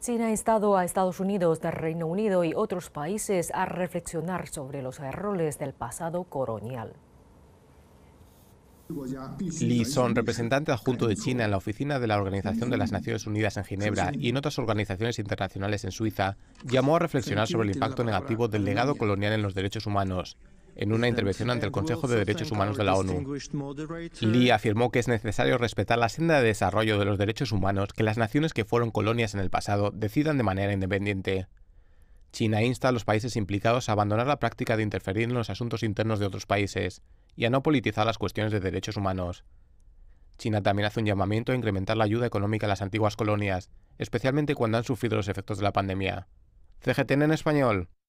China ha instado a Estados Unidos, del Reino Unido y otros países a reflexionar sobre los errores del pasado colonial. Li Son, representante adjunto de China en la oficina de la Organización de las Naciones Unidas en Ginebra y en otras organizaciones internacionales en Suiza, llamó a reflexionar sobre el impacto negativo del legado colonial en los derechos humanos en una intervención ante el Consejo de Derechos Humanos de la ONU. Lee afirmó que es necesario respetar la senda de desarrollo de los derechos humanos que las naciones que fueron colonias en el pasado decidan de manera independiente. China insta a los países implicados a abandonar la práctica de interferir en los asuntos internos de otros países y a no politizar las cuestiones de derechos humanos. China también hace un llamamiento a incrementar la ayuda económica a las antiguas colonias, especialmente cuando han sufrido los efectos de la pandemia. CGTN en español.